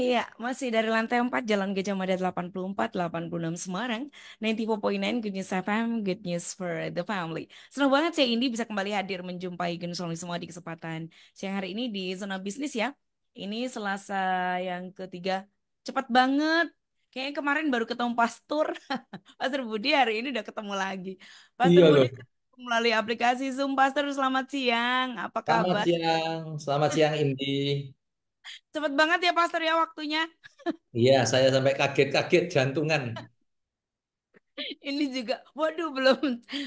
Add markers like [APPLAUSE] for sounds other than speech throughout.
Iya, masih dari lantai 4 Jalan Gajah Mada 84, 86 Semarang, 94.9 Good News FM, Good News for the Family. Senang banget saya Indi bisa kembali hadir menjumpai Good News semua di kesempatan siang hari ini di Zona Bisnis ya. Ini Selasa yang ketiga, cepat banget. Kayaknya kemarin baru ketemu Pastur. [LAUGHS] Pastur Budi hari ini udah ketemu lagi. pastor iya, Budi melalui aplikasi Zoom. pastor selamat siang. Apa kabar? Selamat siang. Selamat siang, Indi. Cepet banget ya Pastor ya waktunya. Iya, saya sampai kaget-kaget jantungan. [LAUGHS] Ini juga, waduh belum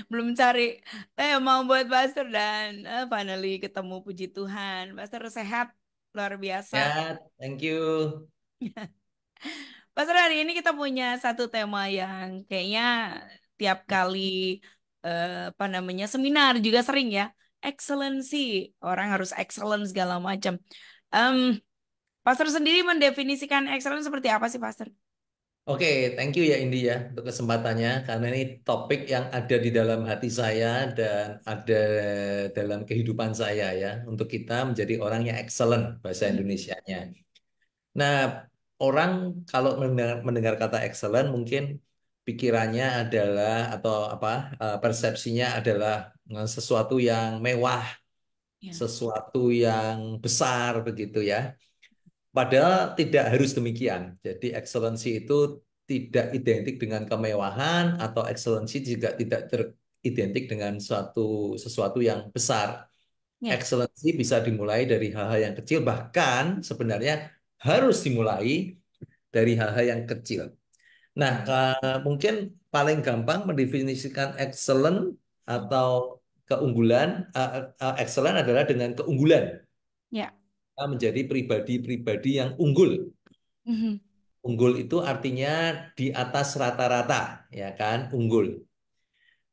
belum cari eh mau buat Pastor dan uh, finally ketemu puji Tuhan. Pastor sehat luar biasa. Sehat, thank you. [LAUGHS] Pastor hari ini kita punya satu tema yang kayaknya tiap kali eh, apa namanya seminar juga sering ya. Excellency, orang harus excellence segala macam. Um, Pastor sendiri mendefinisikan excellence seperti apa sih, Pastor? Oke, okay, thank you ya Indi ya untuk kesempatannya karena ini topik yang ada di dalam hati saya dan ada dalam kehidupan saya ya untuk kita menjadi orang yang excellent bahasa hmm. Indonesia-nya. Nah, orang kalau mendengar, mendengar kata excellent mungkin pikirannya adalah atau apa eh, persepsinya adalah eh, sesuatu yang mewah, Ya. sesuatu yang besar begitu ya. Padahal tidak harus demikian. Jadi excellency itu tidak identik dengan kemewahan atau excellency juga tidak teridentik dengan suatu sesuatu yang besar. Yeah. Excellency bisa dimulai dari hal-hal yang kecil, bahkan sebenarnya harus dimulai dari hal-hal yang kecil. Nah, mungkin paling gampang mendefinisikan excellent atau keunggulan uh, uh, excellent adalah dengan keunggulan. Ya. Kita menjadi pribadi-pribadi yang unggul. Mm-hmm. Unggul itu artinya di atas rata-rata, ya kan? Unggul.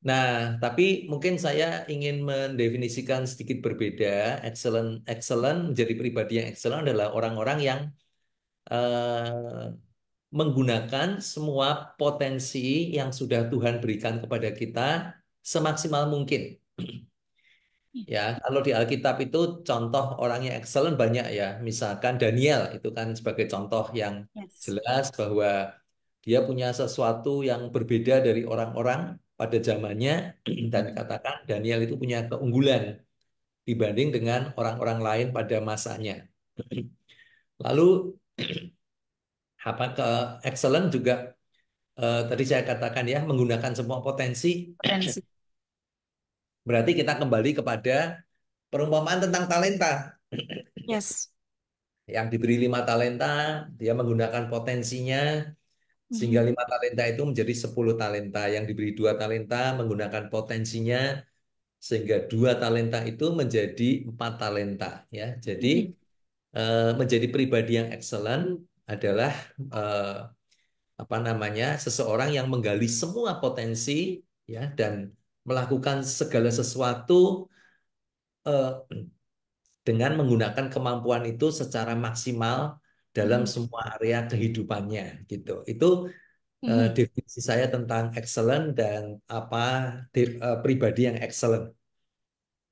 Nah, tapi mungkin saya ingin mendefinisikan sedikit berbeda. Excellent, excellent menjadi pribadi yang excellent adalah orang-orang yang uh, menggunakan semua potensi yang sudah Tuhan berikan kepada kita semaksimal mungkin. Ya, kalau di Alkitab itu contoh orangnya excellent banyak ya. Misalkan Daniel itu kan sebagai contoh yang yes. jelas bahwa dia punya sesuatu yang berbeda dari orang-orang pada zamannya [CLEARS THROAT] dan katakan Daniel itu punya keunggulan dibanding dengan orang-orang lain pada masanya. [CLEARS THROAT] Lalu [CLEARS THROAT] apa ke excellent juga eh, tadi saya katakan ya menggunakan semua potensi, potensi. Berarti kita kembali kepada perumpamaan tentang talenta. Yes. Yang diberi lima talenta, dia menggunakan potensinya, mm-hmm. sehingga lima talenta itu menjadi sepuluh talenta. Yang diberi dua talenta menggunakan potensinya, sehingga dua talenta itu menjadi empat talenta. Ya, jadi mm-hmm. eh, menjadi pribadi yang excellent adalah eh, apa namanya seseorang yang menggali semua potensi ya dan melakukan segala sesuatu eh, dengan menggunakan kemampuan itu secara maksimal dalam mm-hmm. semua area kehidupannya gitu. Itu hmm. definisi saya tentang excellent dan apa di, uh, pribadi yang excellent.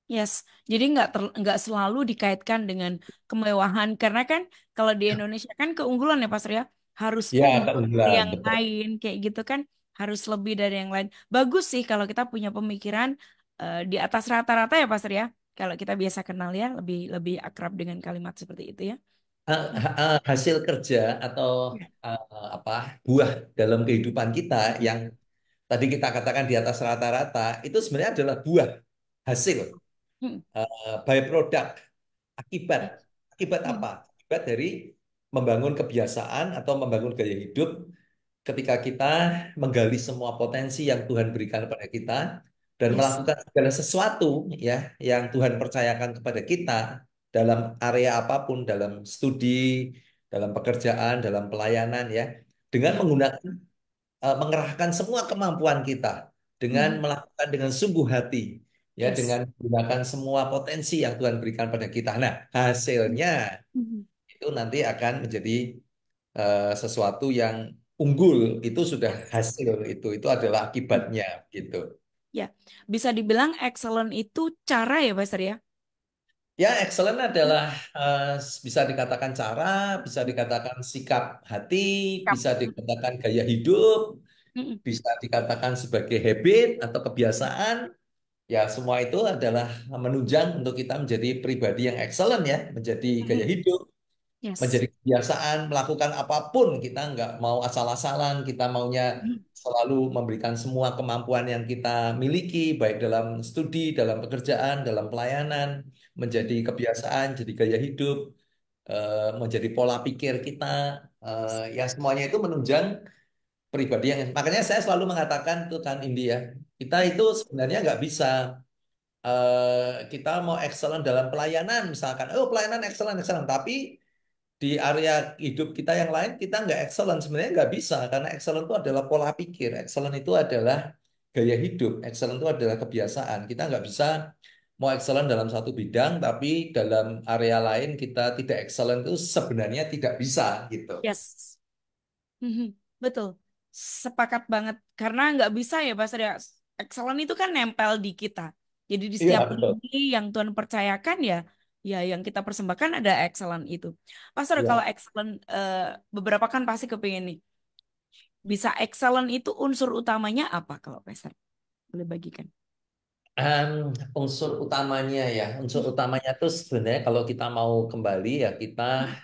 Yes, jadi nggak nggak selalu dikaitkan dengan kemewahan karena kan kalau di ya. Indonesia kan keunggulan ya Pak Surya harus ya, keunggulan yang lain kayak gitu kan harus lebih dari yang lain. Bagus sih kalau kita punya pemikiran uh, di atas rata-rata ya Pastor ya. Kalau kita biasa kenal ya lebih lebih akrab dengan kalimat seperti itu ya. Uh, hasil kerja atau uh, apa buah dalam kehidupan kita yang tadi kita katakan di atas rata-rata itu sebenarnya adalah buah hasil uh, by product akibat akibat hmm. apa akibat dari membangun kebiasaan atau membangun gaya hidup ketika kita menggali semua potensi yang Tuhan berikan kepada kita dan yes. melakukan segala sesuatu ya yang Tuhan percayakan kepada kita dalam area apapun dalam studi dalam pekerjaan dalam pelayanan ya dengan menggunakan uh, mengerahkan semua kemampuan kita dengan hmm. melakukan dengan sungguh hati ya yes. dengan menggunakan semua potensi yang Tuhan berikan pada kita nah hasilnya hmm. itu nanti akan menjadi uh, sesuatu yang unggul itu sudah hasil itu itu adalah akibatnya gitu. Ya, bisa dibilang excellent itu cara ya, Pak ya? Ya, excellent adalah uh, bisa dikatakan cara, bisa dikatakan sikap hati, sikap. bisa dikatakan gaya hidup, hmm bisa dikatakan sebagai habit atau kebiasaan. Ya, semua itu adalah menunjang untuk kita menjadi pribadi yang excellent ya, menjadi gaya hidup, yes. menjadi kebiasaan melakukan apapun kita nggak mau asal-asalan kita maunya hmm. selalu memberikan semua kemampuan yang kita miliki baik dalam studi dalam pekerjaan dalam pelayanan menjadi hmm. kebiasaan jadi gaya hidup eh, menjadi pola pikir kita eh, ya semuanya itu menunjang pribadi yang makanya saya selalu mengatakan tuh kan India ya, kita itu sebenarnya nggak bisa eh, kita mau excellent dalam pelayanan misalkan oh pelayanan excellent excellent tapi di area hidup kita yang lain kita nggak excellent sebenarnya nggak bisa karena excellent itu adalah pola pikir excellent itu adalah gaya hidup excellent itu adalah kebiasaan kita nggak bisa mau excellent dalam satu bidang tapi dalam area lain kita tidak excellent itu sebenarnya tidak bisa gitu yes mhm. betul sepakat banget karena nggak bisa ya pak Surya excellent itu kan nempel di kita jadi di iya, setiap ya, ini yang Tuhan percayakan ya ya yang kita persembahkan ada excellent itu. Pastor ya. kalau excellent uh, beberapa kan pasti kepingin nih. Bisa excellent itu unsur utamanya apa kalau Pastor boleh bagikan? Um, unsur utamanya ya, unsur hmm. utamanya itu sebenarnya kalau kita mau kembali ya kita hmm.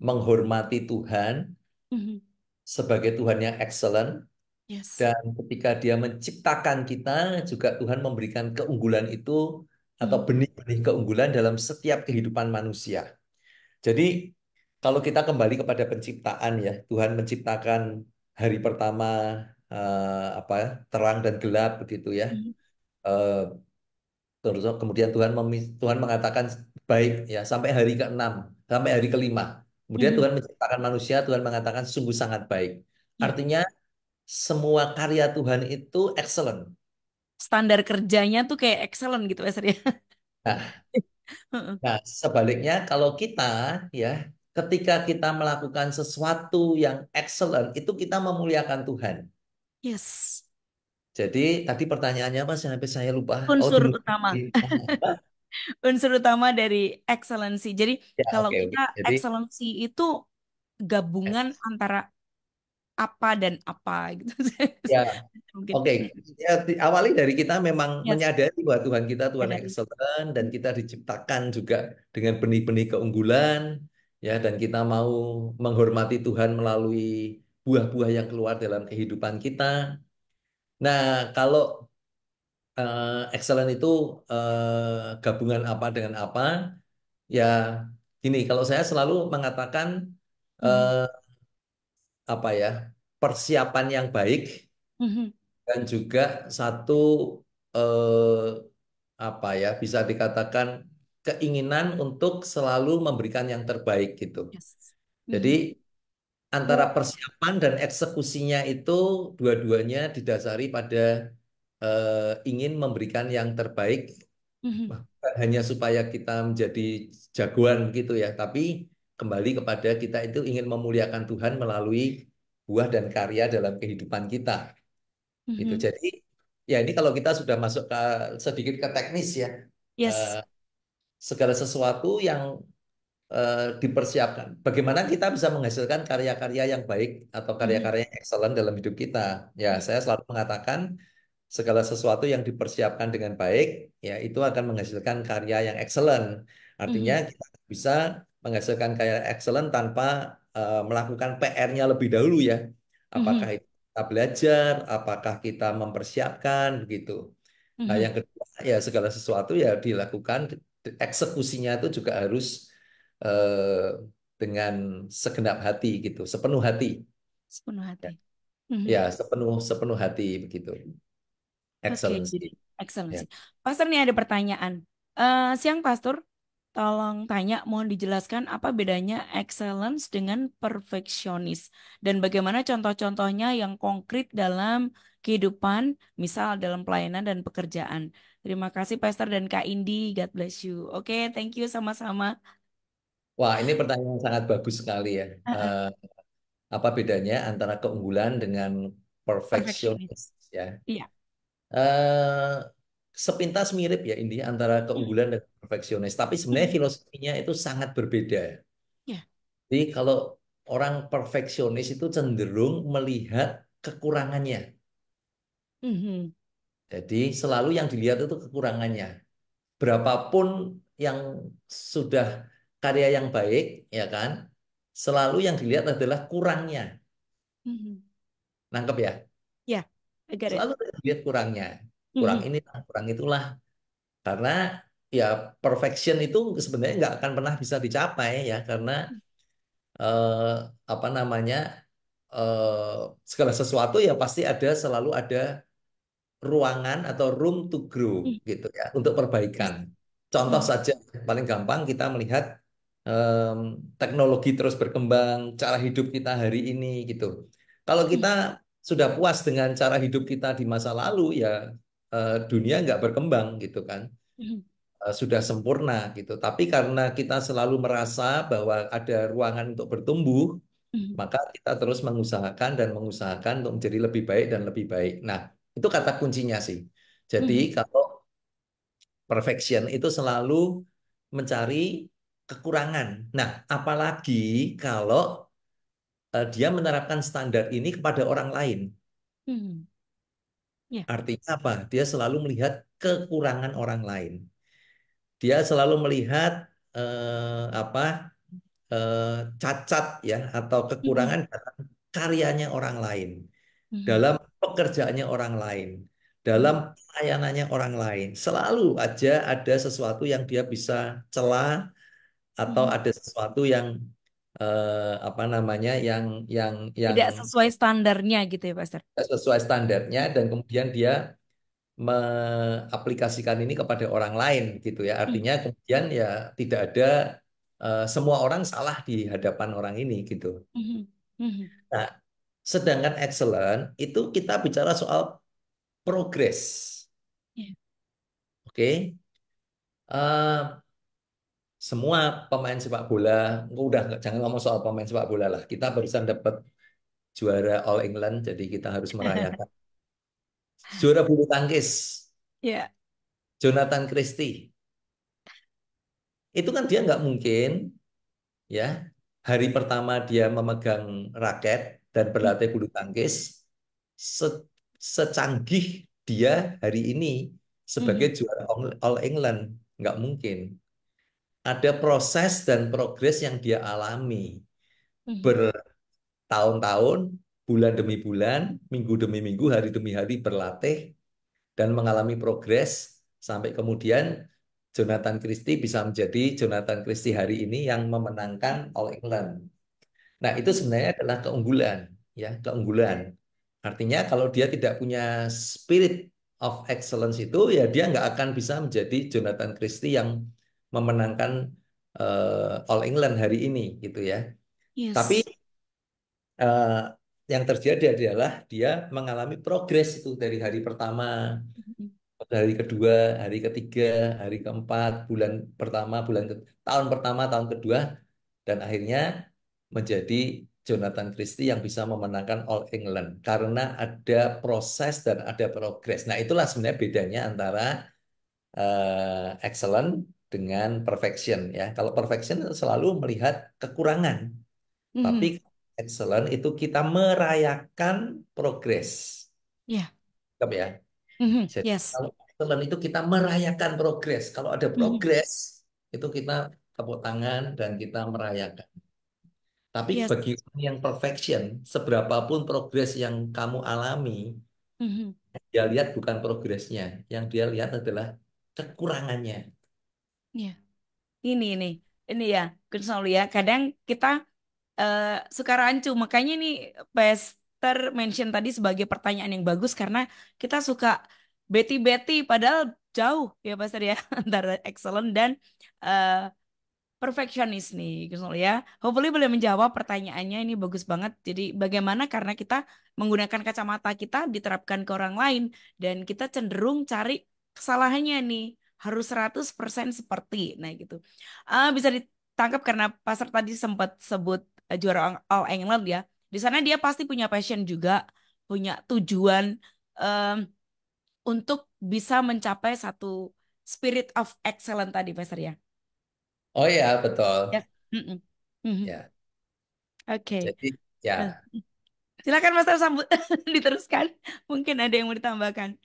menghormati Tuhan hmm. sebagai Tuhan yang excellent. Yes. Dan ketika Dia menciptakan kita, juga Tuhan memberikan keunggulan itu atau benih-benih keunggulan dalam setiap kehidupan manusia. Jadi kalau kita kembali kepada penciptaan ya, Tuhan menciptakan hari pertama eh, apa terang dan gelap begitu ya. Hmm. Eh, terus kemudian Tuhan Tuhan mengatakan baik ya sampai hari ke-6, sampai hari ke-5. Kemudian hmm. Tuhan menciptakan manusia, Tuhan mengatakan sungguh sangat baik. Ya. Artinya semua karya Tuhan itu excellent, standar kerjanya tuh kayak excellent gitu ya Nah, [LAUGHS] nah, sebaliknya kalau kita ya ketika kita melakukan sesuatu yang excellent itu kita memuliakan Tuhan. Yes. Jadi tadi pertanyaannya apa? Sampai saya lupa. Oh, Unsur oh, utama. [LAUGHS] Unsur utama dari excellency. Jadi ya, kalau okay. kita Jadi, excellency itu gabungan yes. antara apa dan apa gitu. [LAUGHS] Ya. Oke, okay. Gitu. ya, awali dari kita memang ya. menyadari bahwa Tuhan kita Tuhan yang excellent dan kita diciptakan juga dengan benih-benih keunggulan ya dan kita mau menghormati Tuhan melalui buah-buah yang keluar dalam kehidupan kita. Nah, kalau uh, excellent itu uh, gabungan apa dengan apa? Ya, gini kalau saya selalu mengatakan hmm. Eh, apa ya persiapan yang baik mm-hmm. dan juga satu eh, apa ya bisa dikatakan keinginan untuk selalu memberikan yang terbaik gitu. Yes. Mm-hmm. Jadi mhm. antara persiapan dan eksekusinya itu dua-duanya didasari pada eh, ingin memberikan yang terbaik mm-hmm. bukan hanya supaya kita menjadi jagoan gitu ya tapi kembali kepada kita itu ingin memuliakan Tuhan melalui buah dan karya dalam kehidupan kita. Gitu. Mm-hmm. Gitu. Jadi ya ini kalau kita sudah masuk ke sedikit ke teknis ya. Yes. Uh, segala sesuatu yang uh, dipersiapkan. Bagaimana kita bisa menghasilkan karya-karya yang baik atau mm-hmm. karya-karya yang excellent dalam hidup kita? Ya, saya selalu mengatakan segala sesuatu yang dipersiapkan dengan baik, ya itu akan menghasilkan karya yang excellent. Artinya mm -hmm. kita bisa menghasilkan karya excellent tanpa uh, melakukan PR-nya lebih dahulu ya. Apakah mm-hmm. kita belajar, apakah kita mempersiapkan begitu. Nah, mm-hmm. Nah, yang kedua ya segala sesuatu ya dilakukan eksekusinya itu juga harus uh, dengan segenap hati gitu, sepenuh hati. Sepenuh hati. Ya. Mm-hmm. Ya, sepenuh sepenuh hati begitu. Excellent. Okay, excellent. Ya. Pastor nih ada pertanyaan. Uh, siang Pastor, Tolong tanya, mohon dijelaskan apa bedanya excellence dengan perfeksionis dan bagaimana contoh-contohnya yang konkret dalam kehidupan, misal dalam pelayanan dan pekerjaan. Terima kasih Pastor dan Kak Indi, God bless you. Oke, okay, thank you sama-sama. Wah, ini pertanyaan sangat bagus sekali ya. uh, apa bedanya antara keunggulan dengan perfeksionis ya? Iya. Uh, sepintas mirip ya intinya antara iya. keunggulan dan perfeksionis. Tapi sebenarnya iya. filosofinya itu sangat berbeda. ya. Jadi kalau orang perfeksionis itu cenderung melihat kekurangannya. Mm -hmm. Jadi selalu yang dilihat itu kekurangannya. Berapapun yang sudah karya yang baik, ya kan, selalu yang dilihat adalah kurangnya. Mm -hmm. Nangkep ya? Ya, yeah, selalu dilihat kurangnya kurang ini kurang itulah karena ya perfection itu sebenarnya nggak akan pernah bisa dicapai ya karena eh, apa namanya eh, segala sesuatu ya pasti ada selalu ada ruangan atau room to grow mm. gitu ya untuk perbaikan iya. contoh mm. saja paling gampang kita melihat Um, teknologi terus berkembang cara hidup kita hari ini gitu kalau mm. kita sudah puas dengan cara hidup kita di masa lalu ya Eh, dunia nggak berkembang gitu kan hmm. eh, sudah sempurna gitu tapi karena kita selalu merasa bahwa ada ruangan untuk bertumbuh hmm. maka kita terus mengusahakan dan mengusahakan untuk menjadi lebih baik dan lebih baik nah itu kata kuncinya sih jadi hmm. kalau perfection itu selalu mencari kekurangan nah apalagi kalau eh, dia menerapkan standar ini kepada orang lain. Yeah. Artinya apa? Dia selalu melihat kekurangan orang lain. Dia selalu melihat eh, apa eh, cacat ya atau kekurangan mm -hmm. dalam karyanya orang lain, mm -hmm. dalam pekerjaannya orang lain, dalam pelayanannya orang lain. Selalu aja ada sesuatu yang dia bisa celah atau mm -hmm. ada sesuatu yang uh, apa namanya yang yang yang Tidak sesuai standarnya gitu ya, Pak sesuai standarnya dan kemudian dia mengaplikasikan ini kepada orang lain gitu ya. Hmm. Artinya kemudian ya tidak ada uh, semua orang salah di hadapan orang ini gitu. Hmm, hmm, nah, sedangkan excellent itu kita bicara soal progres. Ya. Oke. Okay? Uh, eh, semua pemain sepak bola udah jangan ngomong soal pemain sepak bola lah kita barusan dapat juara All England jadi kita harus [LAUGHS] merayakan juara bulu tangkis yeah. Jonathan Christie itu kan dia nggak mungkin ya hari pertama dia memegang raket dan berlatih bulu tangkis se secanggih dia hari ini sebagai hmm. juara All England nggak mungkin ada proses dan progres yang dia alami mhm. bertahun-tahun, bulan demi bulan, minggu demi minggu, hari demi hari berlatih dan mengalami progres sampai kemudian Jonathan Christie bisa menjadi Jonathan Christie hari ini yang memenangkan All England. Nah, itu sebenarnya adalah keunggulan, ya, keunggulan. Artinya kalau dia tidak punya spirit of excellence itu ya dia nggak akan bisa menjadi Jonathan Christie yang memenangkan uh, All England hari ini gitu ya. Yes. Tapi uh, yang terjadi adalah dia mengalami progres itu dari hari pertama, mm-hmm. hari kedua, hari ketiga, hari keempat, bulan pertama, bulan ke tahun pertama, tahun kedua, dan akhirnya menjadi Jonathan Christie yang bisa memenangkan All England karena ada proses dan ada progres. Nah itulah sebenarnya bedanya antara uh, excellent dengan perfection ya. Kalau perfection selalu melihat kekurangan. Mm-hmm. Tapi excellent itu kita merayakan progres. Ya. Yeah. Iya. ya. Mm-hmm. Jadi, yes. Kalau excellent itu kita merayakan progres. Kalau ada mm-hmm. progres mm-hmm. itu kita tepuk tangan dan kita merayakan. Tapi yes. bagi yang perfection, seberapapun progres yang kamu alami, mm-hmm. dia lihat bukan progresnya, yang dia lihat adalah kekurangannya. Iya. Ini ini ini ya, Krisnol ya. Kadang kita eh, suka rancu, makanya ini Pastor mention tadi sebagai pertanyaan yang bagus karena kita suka beti-beti padahal jauh ya Pastor ya [LAUGHS] antara excellent dan eh, perfectionist nih Krisnol ya. Hopefully boleh menjawab pertanyaannya ini bagus banget. Jadi bagaimana karena kita menggunakan kacamata kita diterapkan ke orang lain dan kita cenderung cari kesalahannya nih harus 100% seperti nah gitu. Uh, bisa ditangkap karena pasar tadi sempat sebut uh, juara All England ya. Di sana dia pasti punya passion juga, punya tujuan um, untuk bisa mencapai satu spirit of excellence tadi Pastor ya. Oh iya, ya, betul. Mm-hmm. Ya. Oke. Jadi ya. Eh, silakan Mas sambut [LAUGHS] diteruskan. Mungkin ada yang mau ditambahkan.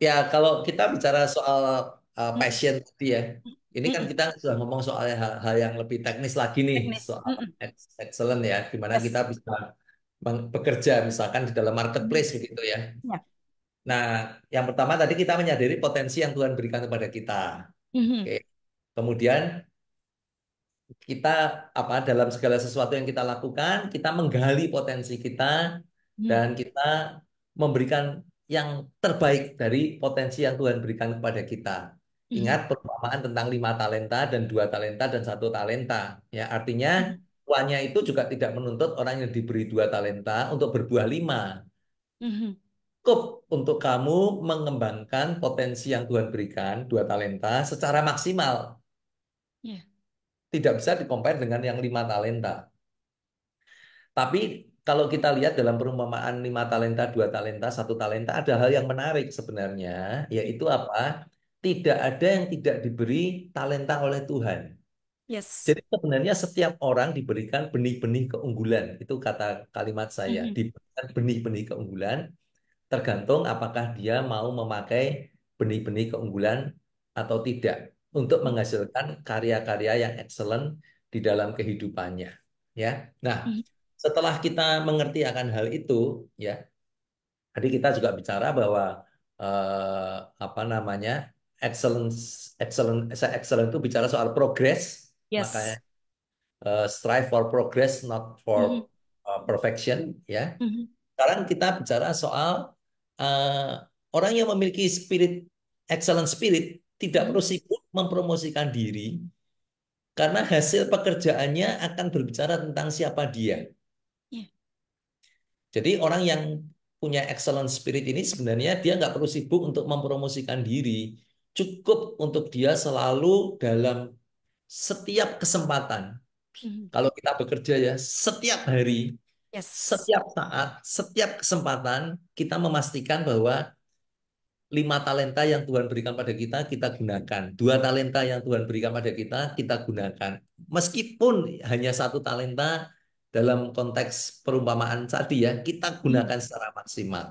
Ya, kalau kita bicara soal uh, Mm, passion tadi ya, ini kan hmm. kita sudah ngomong soal ya, hal-hal yang lebih teknis lagi nih, Teknis. soal Mm, excellent ya, gimana Yes. kita bisa bekerja misalkan di dalam marketplace hmm. begitu ya. Yeah. Nah, yang pertama tadi kita menyadari potensi yang Tuhan berikan kepada kita. -hmm. okay. Kemudian kita apa dalam segala sesuatu yang kita lakukan, kita menggali potensi kita mm. dan kita memberikan yang terbaik dari potensi yang Tuhan berikan kepada kita. Hmm. Ingat perumpamaan tentang lima talenta dan dua talenta dan satu talenta. Ya, artinya hmm. tuannya itu juga tidak menuntut orang yang diberi dua talenta untuk berbuah lima. Hmm. Cukup untuk kamu mengembangkan potensi yang Tuhan berikan dua talenta secara maksimal. Ya. Tidak bisa dikompar dengan yang lima talenta. Tapi kalau kita lihat dalam perumpamaan lima talenta, dua talenta, satu talenta, ada hal yang menarik sebenarnya, yaitu hmm. apa? Tidak ada yang tidak diberi talenta oleh Tuhan. Yes. Jadi sebenarnya setiap orang diberikan benih-benih keunggulan. Itu kata kalimat saya, mm -hmm. diberikan benih-benih keunggulan tergantung apakah dia mau memakai benih-benih keunggulan atau tidak untuk menghasilkan karya-karya yang excellent di dalam kehidupannya, ya. Nah, mm -hmm setelah kita mengerti akan hal itu, ya, tadi kita juga bicara bahwa eh, apa namanya excellence, excellence excellence itu bicara soal progress, yes. makanya eh, strive for progress, not for mm -hmm. uh, perfection, ya. Mm -hmm. Sekarang kita bicara soal eh, orang yang memiliki spirit excellent spirit tidak mm-hmm. perlu sibuk mempromosikan diri karena hasil pekerjaannya akan berbicara tentang siapa dia. Jadi orang yang punya excellent spirit ini sebenarnya dia nggak perlu sibuk untuk mempromosikan diri. Cukup untuk dia selalu dalam setiap kesempatan. Hmm. Kalau kita bekerja ya, setiap hari, yes. setiap saat, setiap kesempatan kita memastikan bahwa lima talenta yang Tuhan berikan pada kita kita gunakan dua talenta yang Tuhan berikan pada kita kita gunakan meskipun hanya satu talenta dalam konteks perumpamaan tadi ya, kita hmm. gunakan secara maksimal.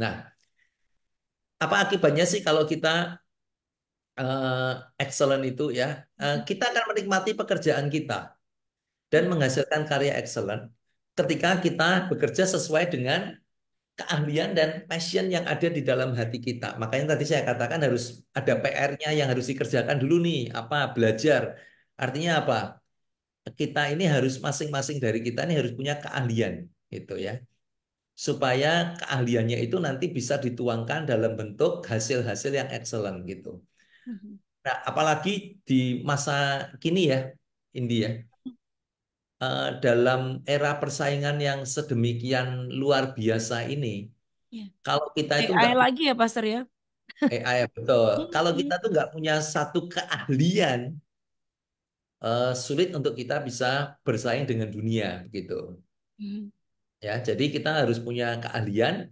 Nah, apa akibatnya sih kalau kita uh, excellent itu ya, uh, kita akan menikmati pekerjaan kita dan menghasilkan karya excellent ketika kita bekerja sesuai dengan keahlian dan passion yang ada di dalam hati kita. Makanya tadi saya katakan harus ada PR-nya yang harus dikerjakan dulu nih, apa belajar. Artinya apa? kita ini harus masing-masing dari kita ini harus punya keahlian gitu ya supaya keahliannya itu nanti bisa dituangkan dalam bentuk hasil-hasil yang excellent gitu. Mm-hmm. Nah, apalagi di masa kini ya, India, ya. uh, eh, dalam era persaingan yang sedemikian luar biasa ini, ya. kalau kita itu AI lagi ya, Pastor ya. AI betul. [LAUGHS] kalau mm-hmm. kita tuh nggak punya satu keahlian Eh, sulit untuk kita bisa bersaing dengan dunia begitu. Hmm. Ya, jadi kita harus punya keahlian,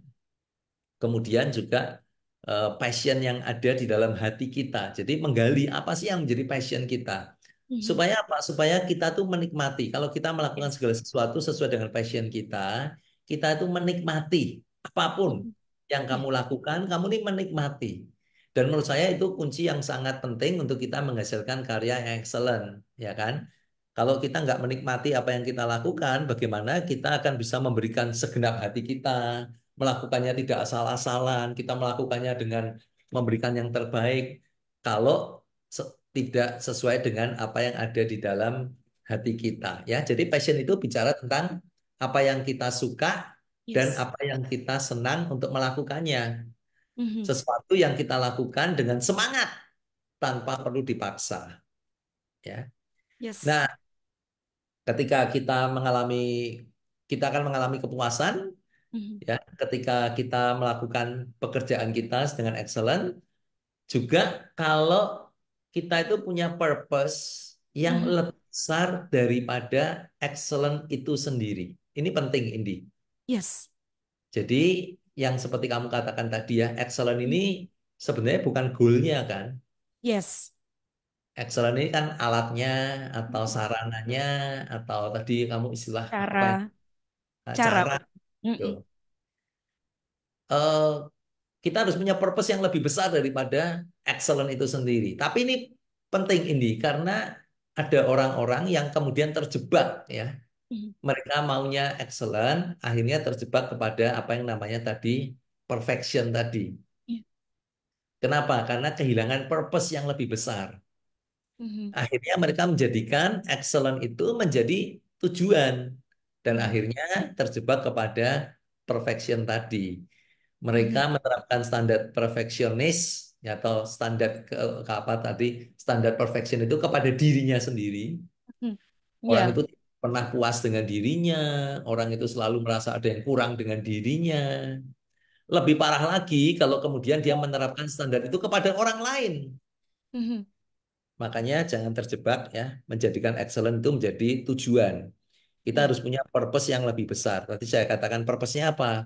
kemudian juga uh, passion yang ada di dalam hati kita. Jadi menggali apa sih yang menjadi passion kita. Hmm. Supaya apa? Supaya kita tuh menikmati. Kalau kita melakukan segala sesuatu sesuai dengan passion kita, kita itu menikmati apapun hmm. yang kamu lakukan, kamu ini menikmati. Dan menurut saya itu kunci yang sangat penting untuk kita menghasilkan karya yang excellent, ya kan? Kalau kita nggak menikmati apa yang kita lakukan, bagaimana kita akan bisa memberikan segenap hati kita, melakukannya tidak asal-asalan, kita melakukannya dengan memberikan yang terbaik. Kalau se tidak sesuai dengan apa yang ada di dalam hati kita, ya. Jadi passion itu bicara tentang apa yang kita suka yes. dan apa yang kita senang untuk melakukannya. Mm-hmm. Sesuatu yang kita lakukan dengan semangat tanpa perlu dipaksa. Ya. Yes. Nah, ketika kita mengalami kita akan mengalami kepuasan mm-hmm. ya ketika kita melakukan pekerjaan kita dengan excellent juga kalau kita itu punya purpose yang mm-hmm. lebih besar daripada excellent itu sendiri. Ini penting, Indi. Yes. Jadi yang seperti kamu katakan tadi ya, excellent ini sebenarnya bukan goalnya kan? Yes. Excellent ini kan alatnya atau sarananya atau tadi kamu istilah cara apa? cara. Ya? Nah, cara. Uh, kita harus punya purpose yang lebih besar daripada excellent itu sendiri. Tapi ini penting ini karena ada orang-orang yang kemudian terjebak ya mereka maunya excellent, akhirnya terjebak kepada apa yang namanya tadi perfection tadi. Iya. Kenapa? Karena kehilangan purpose yang lebih besar. Mm-hmm. Akhirnya mereka menjadikan excellent itu menjadi tujuan dan mm-hmm. akhirnya terjebak kepada perfection tadi. Mereka mm-hmm. menerapkan standar perfeksionis atau standar ke, ke apa tadi standar perfection itu kepada dirinya sendiri. Yeah. Orang iya. itu pernah puas dengan dirinya, orang itu selalu merasa ada yang kurang dengan dirinya. Lebih parah lagi kalau kemudian dia menerapkan standar itu kepada orang lain. Mhm. Makanya jangan terjebak ya, menjadikan excellent itu menjadi tujuan. Kita iya. harus punya purpose yang lebih besar. Tadi saya katakan purpose-nya apa?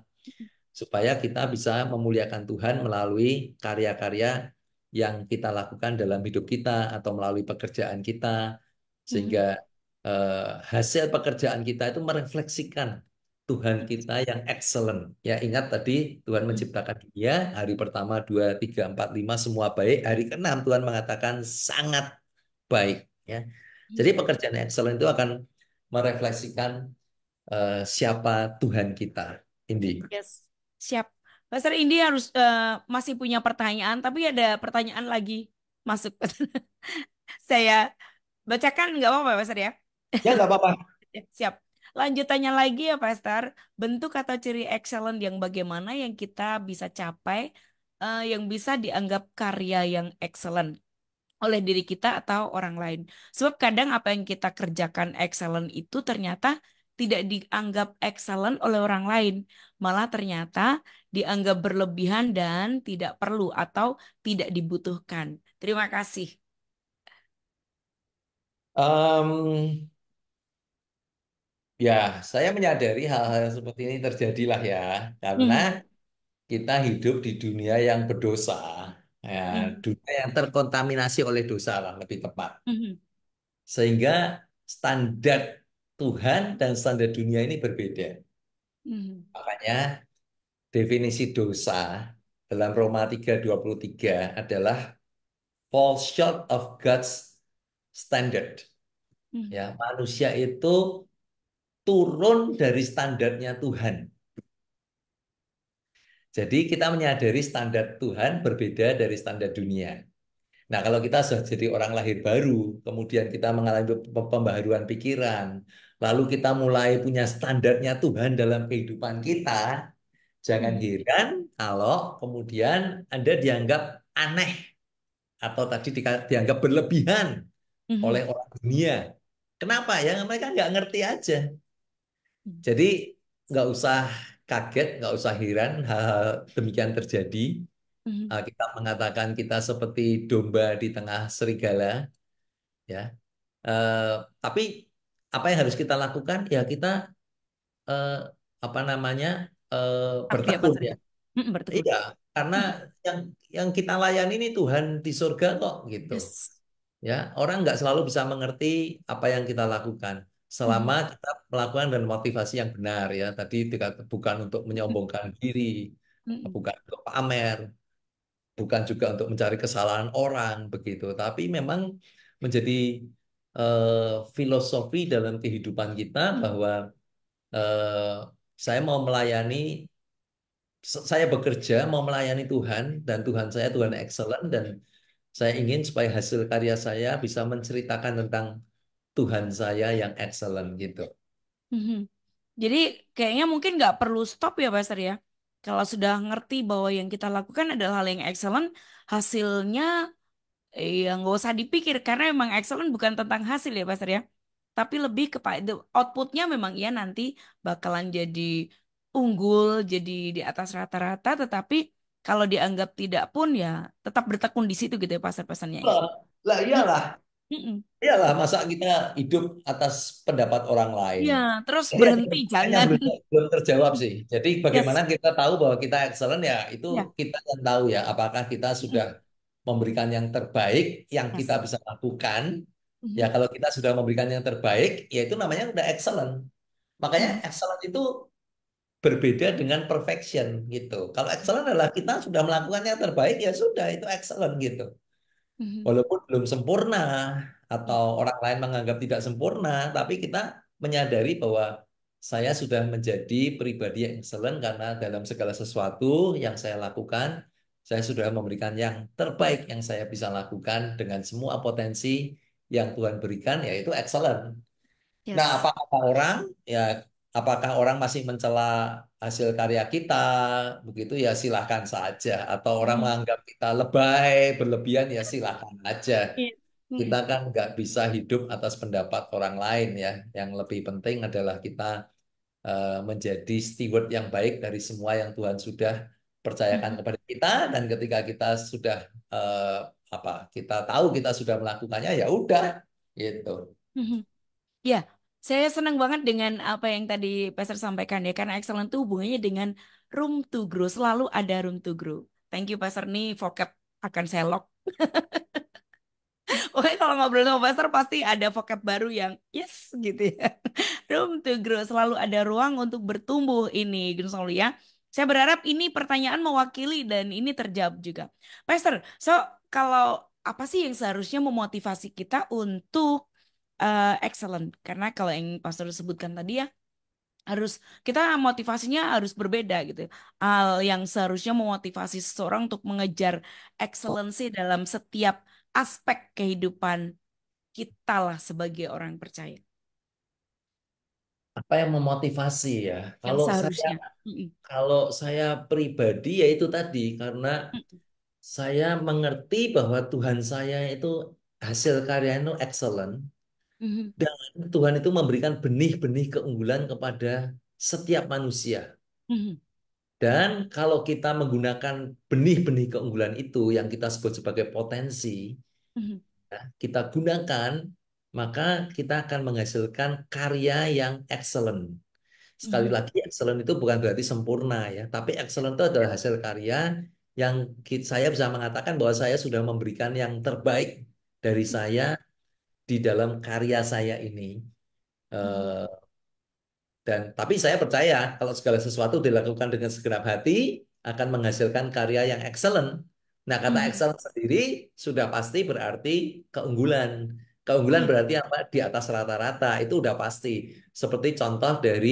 Supaya kita bisa memuliakan Tuhan melalui karya-karya yang kita lakukan dalam hidup kita atau melalui pekerjaan kita sehingga mhm uh, hasil pekerjaan kita itu merefleksikan Tuhan kita yang excellent. Ya ingat tadi Tuhan hmm. menciptakan dia hari pertama, dua, tiga, empat, lima semua baik. Hari keenam Tuhan mengatakan sangat baik. Ya. Jadi hmm. pekerjaan excellent itu akan merefleksikan uh, siapa Tuhan kita. Indi. Yes, siap. Pastor Indi harus uh, masih punya pertanyaan, tapi ada pertanyaan lagi masuk. [LAUGHS] Saya bacakan nggak apa-apa, Pastor ya? Ya nggak apa-apa. [LAUGHS] Ya, siap. Lanjutannya lagi ya Pastor, bentuk atau ciri excellent yang bagaimana yang kita bisa capai, uh, yang bisa dianggap karya yang excellent oleh diri kita atau orang lain. Sebab kadang apa yang kita kerjakan excellent itu ternyata tidak dianggap excellent oleh orang lain, malah ternyata dianggap berlebihan dan tidak perlu atau tidak dibutuhkan. Terima kasih. Um, Ya, saya menyadari hal-hal seperti ini terjadilah ya, karena karena hmm. kita hidup di dunia yang berdosa, ya, hmm. dunia yang terkontaminasi oleh dosa lah lebih tepat. hmm. Sehingga standar Tuhan dan standar dunia ini berbeda. hmm. Makanya definisi dosa dalam Roma 3:23 adalah fall short of God's standard. hmm. Ya, manusia itu turun dari standarnya Tuhan. Jadi kita menyadari standar Tuhan berbeda dari standar dunia. Nah, kalau kita sudah jadi orang lahir baru, kemudian kita mengalami pembaharuan pikiran, lalu kita mulai punya standarnya Tuhan dalam kehidupan kita, jangan hmm. heran kalau kemudian Anda dianggap aneh atau tadi dianggap berlebihan mm -hmm. oleh orang dunia. Kenapa ya? Mereka nggak ngerti aja. Jadi nggak usah kaget, nggak usah heran hal-hal demikian terjadi. Mm-hmm. Ah, kita mengatakan kita seperti domba di tengah serigala, ya. Uh, tapi apa yang harus kita lakukan? Ya kita uh, apa namanya uh, eh, bertekun ya. Bertekun. Ya. Iya, karena mm-hmm. yang yang kita layani ini Tuhan di surga kok gitu. Yes. Ya, orang nggak selalu bisa mengerti apa yang kita lakukan selama hmm. kita melakukan dan motivasi yang benar ya tadi bukan untuk hmm. menyombongkan diri hmm. bukan untuk pamer bukan juga untuk mencari kesalahan orang begitu tapi memang menjadi uh, filosofi dalam kehidupan kita bahwa uh, saya mau melayani saya bekerja mau melayani Tuhan dan Tuhan saya Tuhan excellent dan saya ingin supaya hasil karya saya bisa menceritakan tentang Tuhan saya yang excellent gitu. Mhm. Jadi kayaknya mungkin nggak perlu stop ya Pastor ya. Kalau sudah ngerti bahwa yang kita lakukan adalah hal yang excellent, hasilnya ya nggak usah dipikir karena memang excellent bukan tentang hasil ya Pastor ya. Tapi lebih kepada outputnya memang iya nanti bakalan jadi unggul, jadi di atas rata-rata, tetapi kalau dianggap tidak pun ya tetap bertekun di situ gitu ya Pastor pesannya. Ya. Lah, lah iyalah. Mm-mm. Iyalah masa kita hidup atas pendapat orang lain. Iya, terus Jadi berhenti jangan. Belum, belum terjawab sih. Jadi bagaimana yes. kita tahu bahwa kita excellent ya itu yeah. kita yang tahu ya apakah kita sudah memberikan yang terbaik yang yes. kita bisa lakukan. Mm-hmm. Ya kalau kita sudah memberikan yang terbaik ya itu namanya udah excellent. Makanya iya. excellent itu berbeda dengan perfection gitu. Kalau excellent adalah kita sudah melakukan yang terbaik ya sudah itu excellent gitu. Mm-hmm. Walaupun belum sempurna atau orang lain menganggap tidak sempurna, tapi kita menyadari bahwa saya sudah menjadi pribadi yang excellent karena dalam segala sesuatu yang saya lakukan, saya sudah memberikan yang terbaik yang saya bisa lakukan dengan semua potensi yang Tuhan berikan, yaitu excellent. Yes. Nah, apa apa orang? Ya, apakah orang masih mencela hasil karya kita begitu ya silahkan saja atau orang hmm. menganggap kita lebay berlebihan ya silahkan aja iya. hmm. kita kan nggak bisa hidup atas pendapat orang lain ya yang lebih penting adalah kita uh, menjadi steward yang baik dari semua yang Tuhan sudah percayakan hmm. kepada kita dan ketika kita sudah uh, apa kita tahu kita sudah melakukannya ya udah gitu. Hmm. Ya, saya senang banget dengan apa yang tadi Pastor sampaikan ya, karena excellent itu hubungannya dengan room to grow, selalu ada room to grow. Thank you Pastor nih, vocab akan saya lock. [LAUGHS] Oke, kalau ngobrol sama pastor pasti ada vocab baru yang yes gitu ya. [LAUGHS] Room to grow, selalu ada ruang untuk bertumbuh ini, Gunung ya. Saya berharap ini pertanyaan mewakili dan ini terjawab juga. Pastor, so kalau apa sih yang seharusnya memotivasi kita untuk uh, excellent karena kalau yang pastor sebutkan tadi ya harus kita motivasinya harus berbeda gitu. Hal yang seharusnya memotivasi seseorang untuk mengejar excellency dalam setiap aspek kehidupan kita lah sebagai orang percaya. Apa yang memotivasi ya? Yang kalau seharusnya. saya kalau saya pribadi ya itu tadi karena saya mengerti bahwa Tuhan saya itu hasil karya itu excellent Mhm. Dan Tuhan itu memberikan benih-benih keunggulan kepada setiap manusia. Mhm. Dan kalau kita menggunakan benih-benih keunggulan itu yang kita sebut sebagai potensi, mhm. ya, kita gunakan, maka kita akan menghasilkan karya yang excellent. Sekali lagi, excellent itu bukan berarti sempurna ya, tapi excellent itu adalah hasil karya yang saya bisa mengatakan bahwa saya sudah memberikan yang terbaik dari saya di dalam karya saya ini. Eh, dan tapi saya percaya kalau segala sesuatu dilakukan dengan segenap hati akan menghasilkan karya yang excellent. Nah, kata hmm. excellent sendiri sudah pasti berarti keunggulan. Keunggulan hmm. berarti apa? Di atas rata-rata itu udah pasti. Seperti contoh dari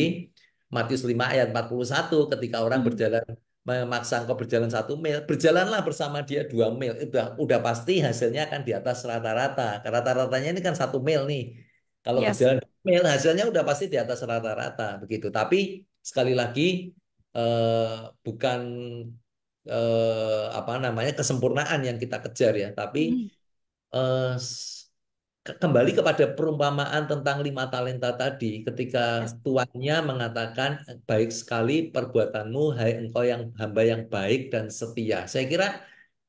Matius 5 ayat 41 ketika orang hmm. berjalan memaksa engkau berjalan satu mil, berjalanlah bersama dia dua mil. Udah, udah pasti hasilnya akan di atas rata-rata. karena Rata-ratanya ini kan satu mil nih. Kalau yes. berjalan mil, hasilnya udah pasti di atas rata-rata begitu. Tapi sekali lagi eh, bukan eh, apa namanya kesempurnaan yang kita kejar ya, tapi hmm. eh, kembali kepada perumpamaan tentang lima talenta tadi ketika ya. tuannya mengatakan baik sekali perbuatanmu hai engkau yang hamba yang baik dan setia saya kira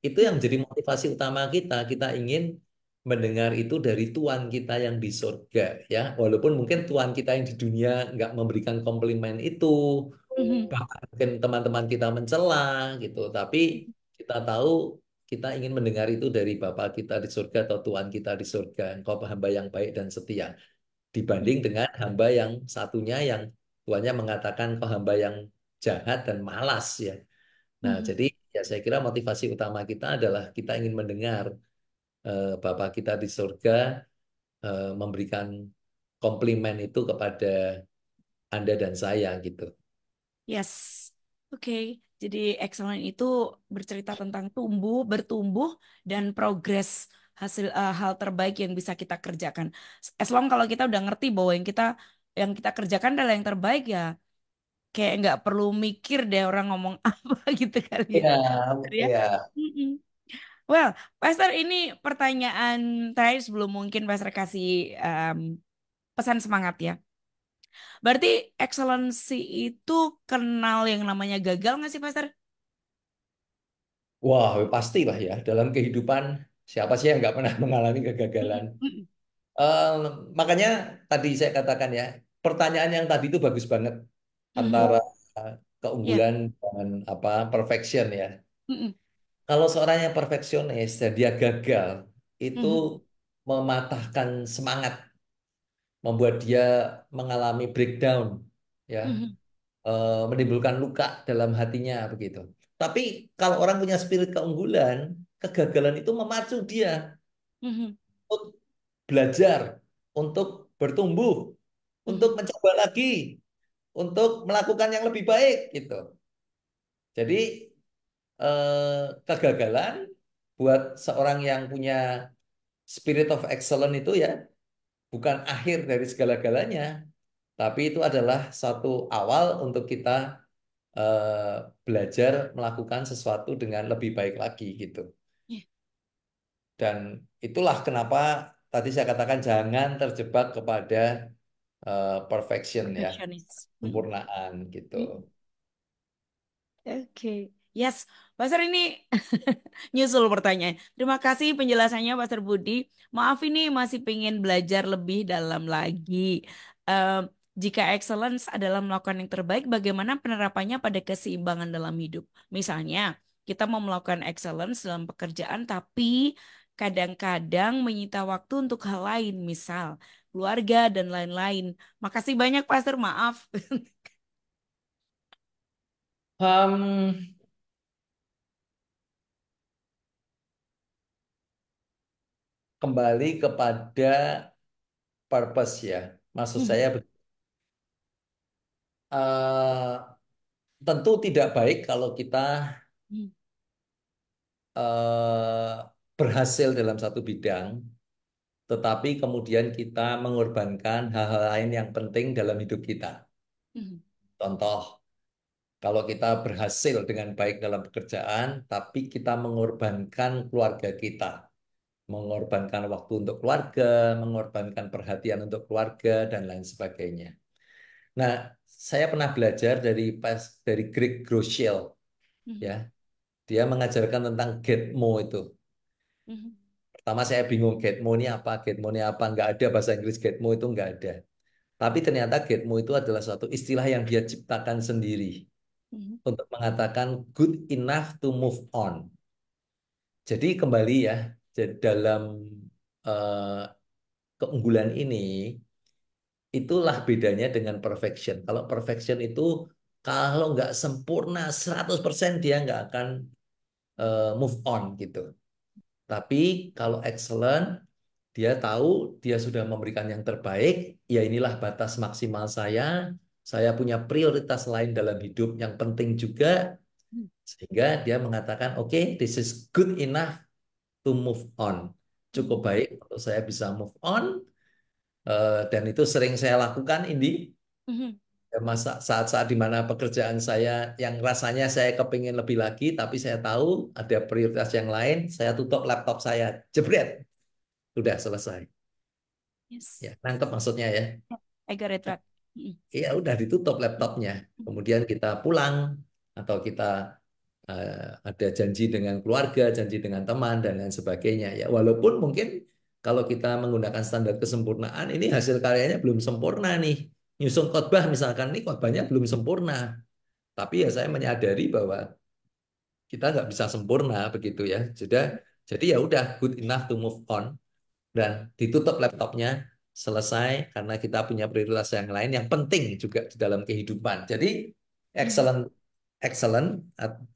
itu yang jadi motivasi utama kita kita ingin mendengar itu dari tuan kita yang di surga ya walaupun mungkin tuan kita yang di dunia nggak memberikan komplimen itu mhm. bahkan mungkin teman-teman kita mencela gitu tapi kita tahu kita ingin mendengar itu dari Bapak kita di surga atau Tuhan kita di surga. Engkau hamba yang baik dan setia. Dibanding dengan hamba yang satunya yang tuannya mengatakan kau hamba yang jahat dan malas ya. Nah, hmm. jadi ya saya kira motivasi utama kita adalah kita ingin mendengar uh, eh, Bapak kita di surga uh, memberikan komplimen itu kepada Anda dan saya gitu. Yes, Oke, jadi excellent itu bercerita tentang tumbuh, bertumbuh dan progres hasil uh, hal terbaik yang bisa kita kerjakan. As long kalau kita udah ngerti bahwa yang kita yang kita kerjakan adalah yang terbaik ya, kayak nggak perlu mikir deh orang ngomong [LAUGHS] apa gitu kali ya. Yeah, iya, ya. Yeah. Mm Well, Pastor ini pertanyaan terakhir sebelum mungkin Pastor kasih um, pesan semangat ya. Berarti excellency itu kenal yang namanya gagal nggak sih, Pastor? Wah, pastilah ya. Dalam kehidupan siapa sih yang nggak pernah [LAUGHS] mengalami kegagalan? Uh, makanya tadi saya katakan ya, pertanyaan yang tadi itu bagus banget mm antara mm-hmm. keunggulan yeah. dan apa perfection ya. mm Kalau seorang yang perfeksionis dan dia gagal, itu mm-hmm. mematahkan semangat membuat dia mengalami breakdown, ya, mm -hmm. e, menimbulkan luka dalam hatinya begitu. Tapi kalau orang punya spirit keunggulan, kegagalan itu memacu dia mm -hmm. untuk belajar, untuk bertumbuh, untuk hmm. mencoba lagi, untuk melakukan yang lebih baik gitu. Jadi e, kegagalan buat seorang yang punya spirit of excellence itu ya bukan akhir dari segala-galanya, tapi itu adalah satu awal untuk kita eh, belajar melakukan sesuatu dengan lebih baik lagi gitu. Iya. Dan itulah kenapa tadi saya katakan jangan terjebak kepada uh, perfection ya, kesempurnaan gitu. Iya. Oke. Okay. Yes, Pastor ini [LAUGHS] nyusul pertanyaan. Terima kasih penjelasannya Pastor Budi. Maaf ini masih pengen belajar lebih dalam lagi. Um, jika excellence adalah melakukan yang terbaik, bagaimana penerapannya pada keseimbangan dalam hidup? Misalnya, kita mau melakukan excellence dalam pekerjaan, tapi kadang-kadang menyita waktu untuk hal lain, misal keluarga dan lain-lain. Makasih banyak Pastor, maaf. um, [LAUGHS] kembali kepada purpose ya. Maksud hmm. saya uh, tentu tidak baik kalau kita uh, berhasil dalam satu bidang, tetapi kemudian kita mengorbankan hal-hal lain yang penting dalam hidup kita. Hmm. Contoh, kalau kita berhasil dengan baik dalam pekerjaan, tapi kita mengorbankan keluarga kita mengorbankan waktu untuk keluarga, mengorbankan perhatian untuk keluarga dan lain sebagainya. Nah, saya pernah belajar dari pas dari Greg Groeschel, hmm. ya, dia mengajarkan tentang get mo itu. Hmm. Pertama saya bingung get mo ini apa, get mo ini apa, nggak ada bahasa Inggris get mo itu nggak ada. Tapi ternyata get mo itu adalah suatu istilah yang dia ciptakan sendiri hmm. untuk mengatakan good enough to move on. Jadi kembali ya, jadi dalam uh, keunggulan ini itulah bedanya dengan perfection. Kalau perfection itu kalau nggak sempurna 100% dia nggak akan uh, move on gitu. Tapi kalau excellent dia tahu dia sudah memberikan yang terbaik, ya inilah batas maksimal saya. Saya punya prioritas lain dalam hidup yang penting juga hmm. sehingga dia mengatakan oke okay, this is good enough to move on. Cukup hmm. baik untuk saya bisa move on uh, dan itu sering saya lakukan Indi. Mm -hmm. Ya, Masa saat-saat mana pekerjaan saya yang rasanya saya kepingin lebih lagi, tapi saya tahu ada prioritas yang lain, saya tutup laptop saya, jebret, sudah selesai. Yes. Ya, nangkep maksudnya ya. I got it right. Hmm. Iya, udah ditutup laptopnya. Hmm. Kemudian kita pulang atau kita Eh, ada janji dengan keluarga, janji dengan teman dan lain sebagainya. Ya walaupun mungkin kalau kita menggunakan standar kesempurnaan ini hasil karyanya belum sempurna nih. Nyusun khotbah misalkan ini khotbahnya belum sempurna. Tapi ya saya menyadari bahwa kita nggak bisa sempurna begitu ya. Jadi jadi ya udah good enough to move on dan ditutup laptopnya selesai karena kita punya prioritas yang lain yang penting juga di dalam kehidupan. Jadi excellent excellent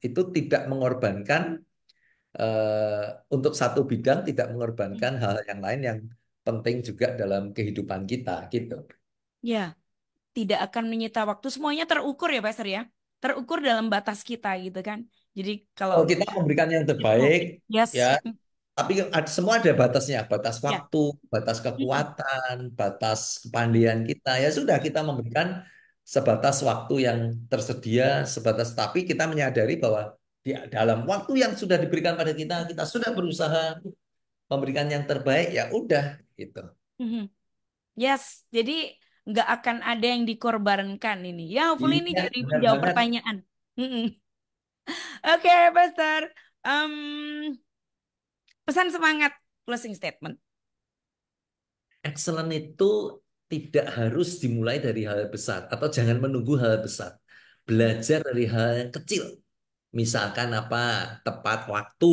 itu tidak mengorbankan eh, untuk satu bidang tidak mengorbankan hmm. hal, hal yang lain yang penting juga dalam kehidupan kita gitu. Ya, tidak akan menyita waktu. Semuanya terukur ya, Pastor ya. Terukur dalam batas kita gitu kan. Jadi kalau oh, kita memberikan yang terbaik, yes. ya. Tapi semua ada batasnya, batas ya. waktu, ya. batas hmm. kekuatan, batas kepandian kita. Ya sudah kita memberikan sebatas waktu yang tersedia, ya. sebatas tapi kita menyadari bahwa di dalam waktu yang sudah diberikan pada kita, kita sudah berusaha memberikan yang terbaik, ya udah gitu. Mm-hmm. Yes, jadi nggak akan ada yang dikorbankan ini. Ya, hopefully ini iya, jadi menjawab pertanyaan. Mm-hmm. [LAUGHS] Oke, okay, Pastor. Um, pesan semangat closing statement. Excellent itu tidak harus dimulai dari hal besar atau jangan menunggu hal besar. Belajar dari hal yang kecil. Misalkan apa? Tepat waktu,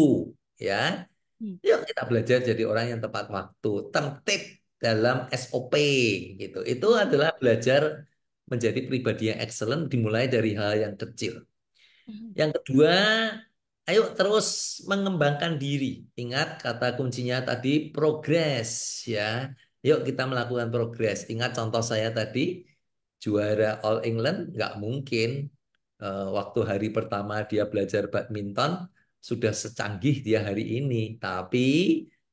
ya. Hmm. Yuk kita belajar jadi orang yang tepat waktu, tertib dalam SOP gitu. Itu adalah belajar menjadi pribadi yang excellent dimulai dari hal yang kecil. Hmm. Yang kedua, ayo terus mengembangkan diri. Ingat kata kuncinya tadi progres ya. Yuk kita melakukan progres. Ingat contoh saya tadi, juara All England nggak mungkin eh, waktu hari pertama dia belajar badminton sudah secanggih dia hari ini. Tapi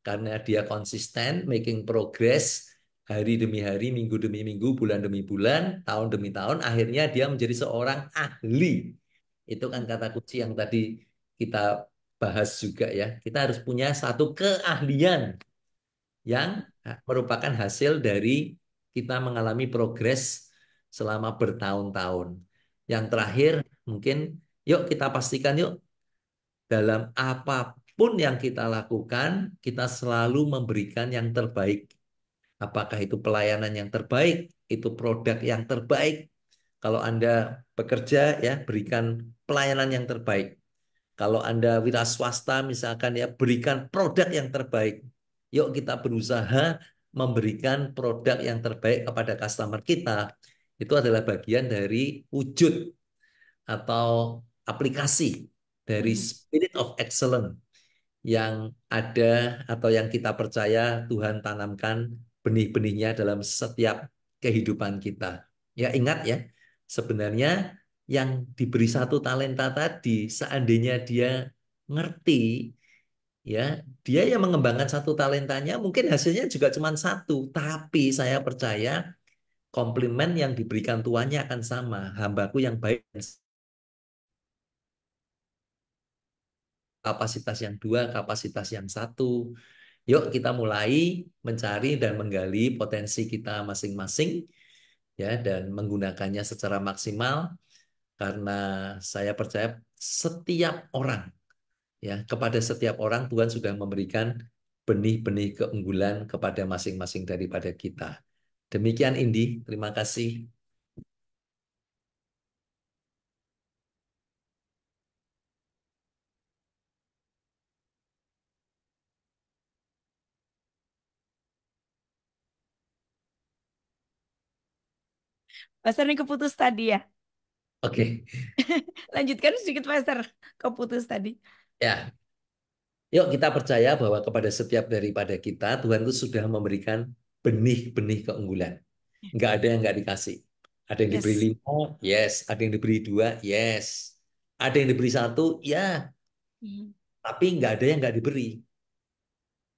karena dia konsisten, making progress hari demi hari, minggu demi minggu, bulan demi bulan, tahun demi tahun, akhirnya dia menjadi seorang ahli. Itu kan kata kunci yang tadi kita bahas juga ya. Kita harus punya satu keahlian yang Nah, merupakan hasil dari kita mengalami progres selama bertahun-tahun. Yang terakhir mungkin yuk kita pastikan yuk dalam apapun yang kita lakukan kita selalu memberikan yang terbaik. Apakah itu pelayanan yang terbaik, itu produk yang terbaik. Kalau Anda bekerja ya berikan pelayanan yang terbaik. Kalau Anda wira swasta misalkan ya berikan produk yang terbaik. Yuk kita berusaha memberikan produk yang terbaik kepada customer kita. Itu adalah bagian dari wujud atau aplikasi dari hmm. spirit of excellence yang ada atau yang kita percaya Tuhan tanamkan benih-benihnya dalam setiap kehidupan kita. Ya ingat ya, sebenarnya yang diberi satu talenta tadi seandainya dia ngerti ya dia yang mengembangkan satu talentanya mungkin hasilnya juga cuma satu tapi saya percaya komplimen yang diberikan tuannya akan sama hambaku yang baik kapasitas yang dua kapasitas yang satu yuk kita mulai mencari dan menggali potensi kita masing-masing ya dan menggunakannya secara maksimal karena saya percaya setiap orang ya kepada setiap orang Tuhan sudah memberikan benih-benih keunggulan kepada masing-masing daripada kita. Demikian Indi, terima kasih. Pastor ini keputus tadi ya. Oke. Okay. [LAUGHS] Lanjutkan sedikit Pastor, keputus tadi. Ya. Yuk kita percaya bahwa kepada setiap daripada kita Tuhan itu sudah memberikan benih-benih keunggulan. Enggak ada yang enggak dikasih. Ada yang yes. diberi lima, yes. Ada yang diberi dua, yes. Ada yang diberi satu, ya. Mm. Tapi enggak ada yang enggak diberi.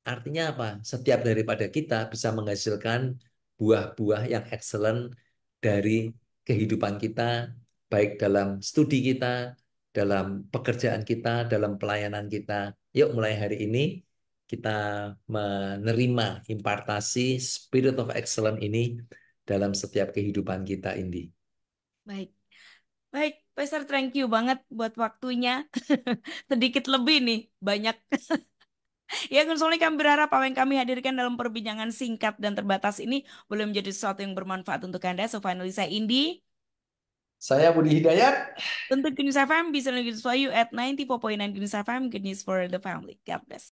Artinya apa? Setiap daripada kita bisa menghasilkan buah-buah yang excellent dari kehidupan kita, baik dalam studi kita, dalam pekerjaan kita, dalam pelayanan kita. Yuk mulai hari ini kita menerima impartasi spirit of excellence ini dalam setiap kehidupan kita, Indi. Baik. Baik, Pastor, thank you banget buat waktunya. [LAUGHS] Sedikit lebih nih, banyak. [LAUGHS] Ya, konsolnya kami berharap apa yang kami hadirkan dalam perbincangan singkat dan terbatas ini boleh menjadi sesuatu yang bermanfaat untuk Anda. So, finally saya Indi. Saya Budi Hidayat. Untuk News FM, bisa lebih sesuai you at 94.9 News FM, News for the family. God bless.